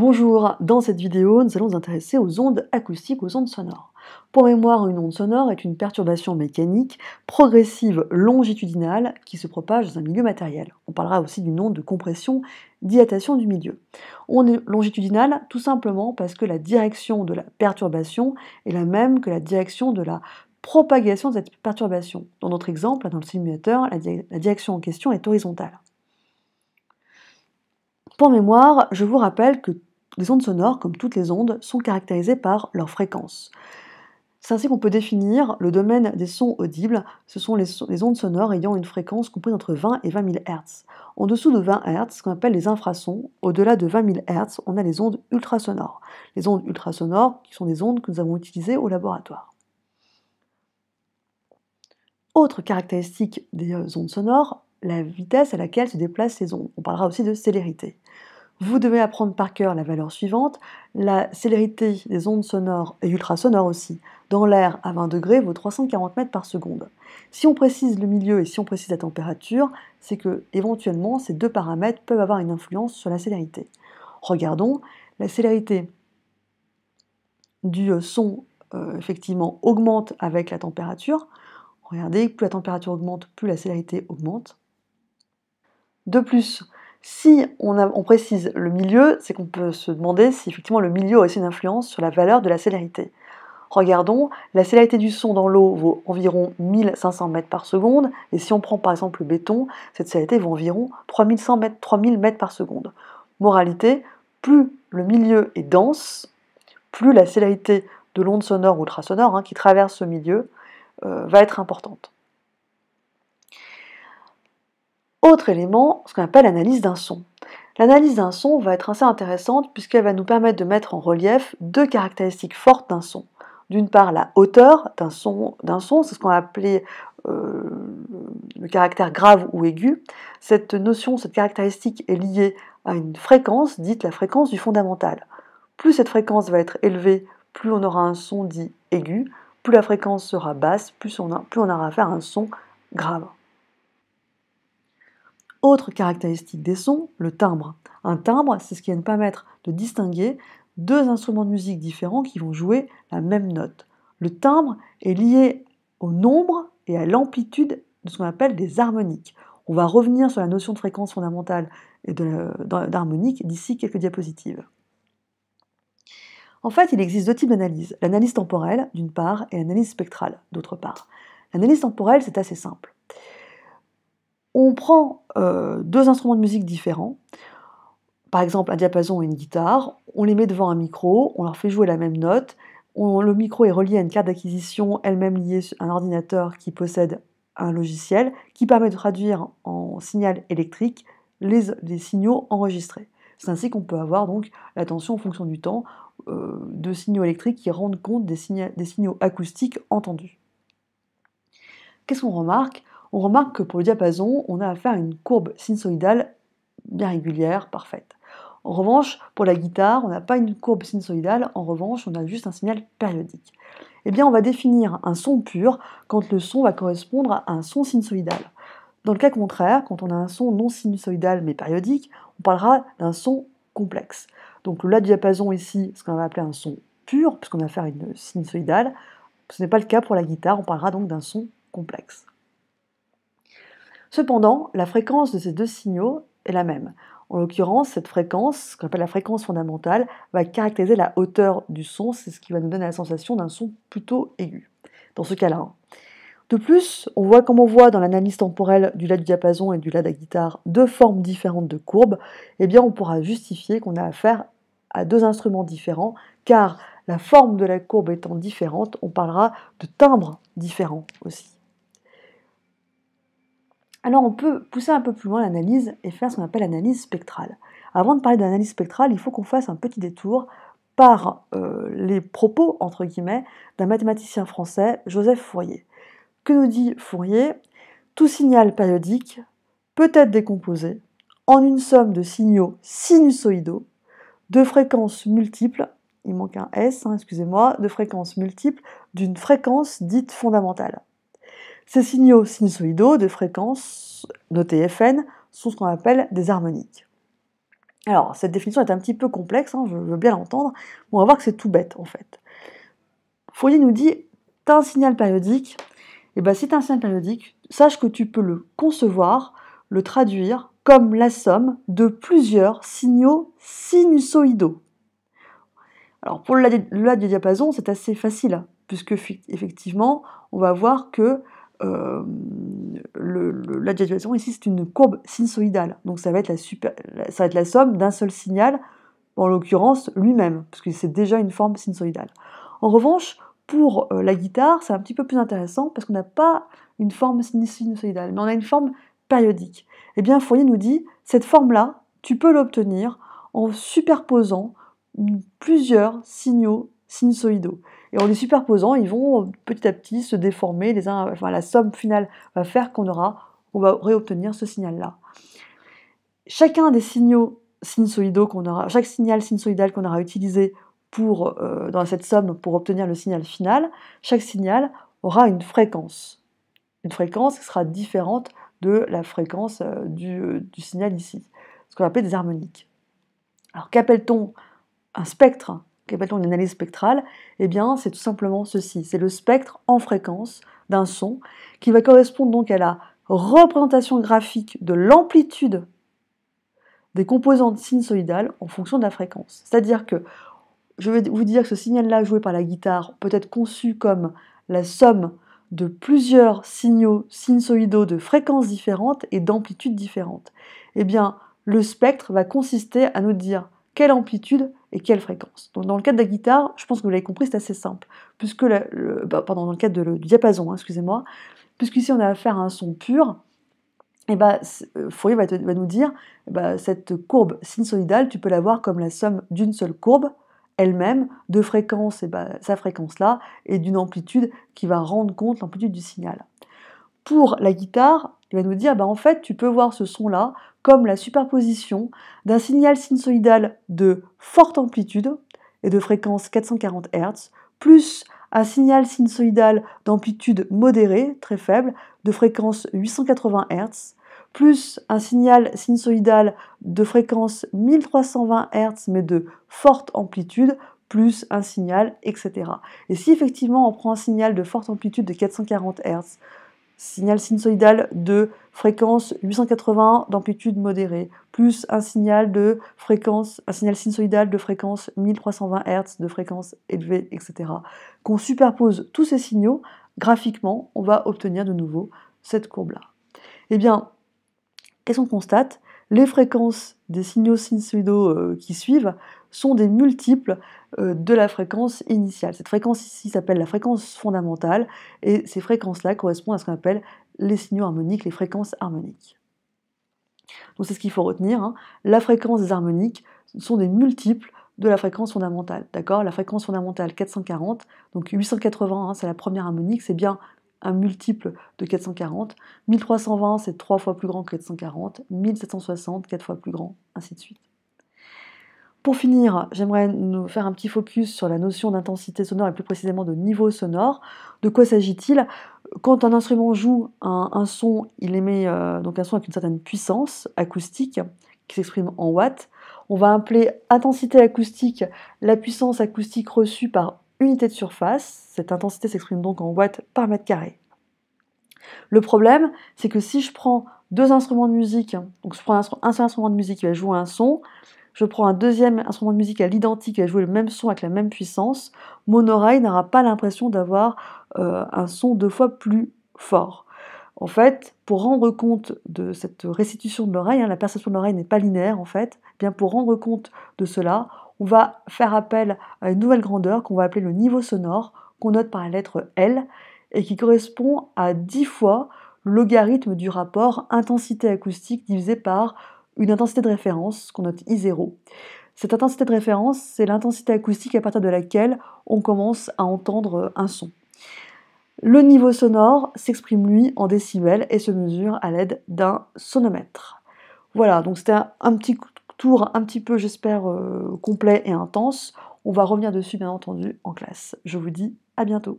Bonjour, dans cette vidéo, nous allons nous intéresser aux ondes acoustiques, aux ondes sonores. Pour mémoire, une onde sonore est une perturbation mécanique progressive longitudinale qui se propage dans un milieu matériel. On parlera aussi d'une onde de compression, dilatation du milieu. On est longitudinale tout simplement parce que la direction de la perturbation est la même que la direction de la propagation de cette perturbation. Dans notre exemple, dans le simulateur, la direction en question est horizontale. Pour mémoire, je vous rappelle que les ondes sonores, comme toutes les ondes, sont caractérisées par leur fréquence. C'est ainsi qu'on peut définir le domaine des sons audibles. Ce sont les, ondes sonores ayant une fréquence comprise entre 20 et 20 000 Hz. En dessous de 20 Hz, ce qu'on appelle les infrasons, au-delà de 20 000 Hz, on a les ondes ultrasonores. Les ondes ultrasonores, qui sont des ondes que nous avons utilisées au laboratoire. Autre caractéristique des euh, ondes sonores, la vitesse à laquelle se déplacent ces ondes. On parlera aussi de célérité. Vous devez apprendre par cœur la valeur suivante, la célérité des ondes sonores et ultrasonores aussi. Dans l'air, à 20 degrés, vaut 340 mètres par seconde. Si on précise le milieu et si on précise la température, c'est que, éventuellement, ces deux paramètres peuvent avoir une influence sur la célérité. Regardons, la célérité du son, euh, effectivement, augmente avec la température. Regardez, plus la température augmente, plus la célérité augmente. De plus, si on, précise le milieu, c'est qu'on peut se demander si effectivement le milieu a aussi une influence sur la valeur de la célérité. Regardons, la célérité du son dans l'eau vaut environ 1500 mètres par seconde, et si on prend par exemple le béton, cette célérité vaut environ 3100 mètres, 3000 mètres par seconde. Moralité, plus le milieu est dense, plus la célérité de l'onde sonore ou ultrasonore hein, qui traverse ce milieu euh, va être importante. Autre élément, ce qu'on appelle l'analyse d'un son. L'analyse d'un son va être assez intéressante puisqu'elle va nous permettre de mettre en relief deux caractéristiques fortes d'un son. D'une part, la hauteur d'un son, c'est ce qu'on va appeler euh, le caractère grave ou aigu. Cette notion, cette caractéristique est liée à une fréquence dite la fréquence du fondamental. Plus cette fréquence va être élevée, plus on aura un son dit aigu, plus la fréquence sera basse, plus on, plus on aura affaire à un son grave. Autre caractéristique des sons, le timbre. Un timbre, c'est ce qui va permettre de distinguer deux instruments de musique différents qui vont jouer la même note. Le timbre est lié au nombre et à l'amplitude de ce qu'on appelle des harmoniques. On va revenir sur la notion de fréquence fondamentale et d'harmonique d'ici quelques diapositives. En fait, il existe deux types d'analyse, l'analyse temporelle d'une part et l'analyse spectrale d'autre part. L'analyse temporelle, c'est assez simple on prend euh, deux instruments de musique différents, par exemple un diapason et une guitare, on les met devant un micro, on leur fait jouer la même note, le micro est relié à une carte d'acquisition elle-même liée à un ordinateur qui possède un logiciel qui permet de traduire en signal électrique les, signaux enregistrés. C'est ainsi qu'on peut avoir donc la tension en fonction du temps euh, de signaux électriques qui rendent compte des signaux acoustiques entendus. Qu'est-ce qu'on remarque on remarque que pour le diapason, on a affaire à une courbe sinusoïdale bien régulière, parfaite. En revanche, pour la guitare, on n'a pas une courbe sinusoïdale, en revanche, on a juste un signal périodique. Eh bien, on va définir un son pur quand le son va correspondre à un son sinusoïdal. Dans le cas contraire, quand on a un son non sinusoïdal mais périodique, on parlera d'un son complexe. Donc le la diapason ici, ce qu'on va appeler un son pur, puisqu'on va faire une sinusoïdale, ce n'est pas le cas pour la guitare, on parlera donc d'un son complexe. Cependant, la fréquence de ces deux signaux est la même. En l'occurrence, cette fréquence, ce qu'on appelle la fréquence fondamentale, va caractériser la hauteur du son, c'est ce qui va nous donner la sensation d'un son plutôt aigu, dans ce cas-là. Hein. De plus, on voit comme on voit dans l'analyse temporelle du La du diapason et du La de la guitare deux formes différentes de courbes, eh bien on pourra justifier qu'on a affaire à deux instruments différents, car la forme de la courbe étant différente, on parlera de timbres différents aussi. Alors on peut pousser un peu plus loin l'analyse et faire ce qu'on appelle l'analyse spectrale. Avant de parler d'analyse spectrale, il faut qu'on fasse un petit détour par euh, les propos, entre guillemets, d'un mathématicien français, Joseph Fourier. Que nous dit Fourier Tout signal périodique peut être décomposé en une somme de signaux sinusoïdaux de fréquences multiples, il manque un S, hein, excusez-moi, de fréquences multiples d'une fréquence dite fondamentale. Ces signaux sinusoïdaux de fréquence, notés Fn, sont ce qu'on appelle des harmoniques. Alors, cette définition est un petit peu complexe, hein, je veux bien l'entendre, mais on va voir que c'est tout bête en fait. Fourier nous dit T'as un signal périodique, et eh bien si tu as un signal périodique, sache que tu peux le concevoir, le traduire comme la somme de plusieurs signaux sinusoïdaux. Alors pour le du diapason, c'est assez facile, hein, puisque effectivement, on va voir que euh, la ici c'est une courbe sinusoïdale, donc ça va être la, somme d'un seul signal, en l'occurrence lui-même, parce que c'est déjà une forme sinusoïdale. En revanche, pour euh, la guitare, c'est un petit peu plus intéressant parce qu'on n'a pas une forme sinusoïdale, mais on a une forme périodique. Eh bien, Fourier nous dit cette forme-là, tu peux l'obtenir en superposant plusieurs signaux sinusoïdaux. Et en les superposant, ils vont euh, petit à petit se déformer. Les la somme finale va faire qu'on aura, on va réobtenir ce signal-là. Chacun des signaux sinusoïdaux qu'on aura, chaque signal sinusoïdal qu'on aura utilisé pour, euh, dans cette somme pour obtenir le signal final, chaque signal aura une fréquence. Une fréquence qui sera différente de la fréquence euh, du, du, signal ici, ce qu'on appelle des harmoniques. Alors qu'appelle-t-on un spectre qu'appelle-t-on une analyse spectrale Eh bien, c'est tout simplement ceci, c'est le spectre en fréquence d'un son qui va correspondre donc à la représentation graphique de l'amplitude des composantes sinusoïdales en fonction de la fréquence. C'est-à-dire que je vais vous dire que ce signal-là joué par la guitare peut être conçu comme la somme de plusieurs signaux sinusoïdaux de fréquences différentes et d'amplitudes différentes. Eh bien, le spectre va consister à nous dire quelle amplitude et quelle fréquence. Donc dans le cadre de la guitare, je pense que vous l'avez compris, c'est assez simple. Puisque bah, pardon, dans le cadre du diapason, hein, excusez-moi, puisqu'ici on a affaire à un son pur, et eh bah, euh, Fourier va, nous dire eh bah, cette courbe sinusoïdale, tu peux la voir comme la somme d'une seule courbe elle-même, de fréquence, et eh bah, sa fréquence-là, et d'une amplitude qui va rendre compte l'amplitude du signal. Pour la guitare, il va nous dire, bah, en fait, tu peux voir ce son-là comme la superposition d'un signal sinusoïdal de forte amplitude et de fréquence 440 Hz, plus un signal sinusoïdal d'amplitude modérée, très faible, de fréquence 880 Hz, plus un signal sinusoïdal de fréquence 1320 Hz mais de forte amplitude, plus un signal, etc. Et si effectivement on prend un signal de forte amplitude de 440 Hz, signal sinusoïdal de fréquence 880 d'amplitude modérée, plus un signal de fréquence, un signal sinusoïdal de fréquence 1320 Hz, de fréquence élevée, etc. Qu'on superpose tous ces signaux, graphiquement, on va obtenir de nouveau cette courbe-là. Eh bien, qu'est-ce qu'on constate Les fréquences des signaux sinusoïdaux euh, qui suivent sont des multiples euh, de la fréquence initiale. Cette fréquence ici s'appelle la fréquence fondamentale et ces fréquences-là correspondent à ce qu'on appelle les signaux harmoniques, les fréquences harmoniques. Donc c'est ce qu'il faut retenir. Hein. La fréquence des harmoniques sont des multiples de la fréquence fondamentale. D'accord La fréquence fondamentale 440, donc 880, hein, c'est la première harmonique, c'est bien un multiple de 440. 1320, c'est trois fois plus grand que 440. 1760, quatre fois plus grand, ainsi de suite. Pour finir, j'aimerais nous faire un petit focus sur la notion d'intensité sonore et plus précisément de niveau sonore. De quoi s'agit-il Quand un instrument joue un, son, il émet euh, donc un son avec une certaine puissance acoustique qui s'exprime en watts. On va appeler intensité acoustique la puissance acoustique reçue par unité de surface. Cette intensité s'exprime donc en watts par mètre carré. Le problème, c'est que si je prends deux instruments de musique, donc je prends un, un seul instrument de musique qui va jouer un son, je prends un deuxième instrument de musique à l'identique et à jouer le même son avec la même puissance, mon oreille n'aura pas l'impression d'avoir euh, un son deux fois plus fort. En fait, pour rendre compte de cette restitution de l'oreille, hein, la perception de l'oreille n'est pas linéaire en fait, eh bien pour rendre compte de cela, on va faire appel à une nouvelle grandeur qu'on va appeler le niveau sonore, qu'on note par la lettre L, et qui correspond à 10 fois le logarithme du rapport intensité acoustique divisé par une intensité de référence qu'on note I0. Cette intensité de référence, c'est l'intensité acoustique à partir de laquelle on commence à entendre un son. Le niveau sonore s'exprime lui en décibels et se mesure à l'aide d'un sonomètre. Voilà, donc c'était un, petit tour un petit peu, j'espère, euh, complet et intense. On va revenir dessus, bien entendu, en classe. Je vous dis à bientôt.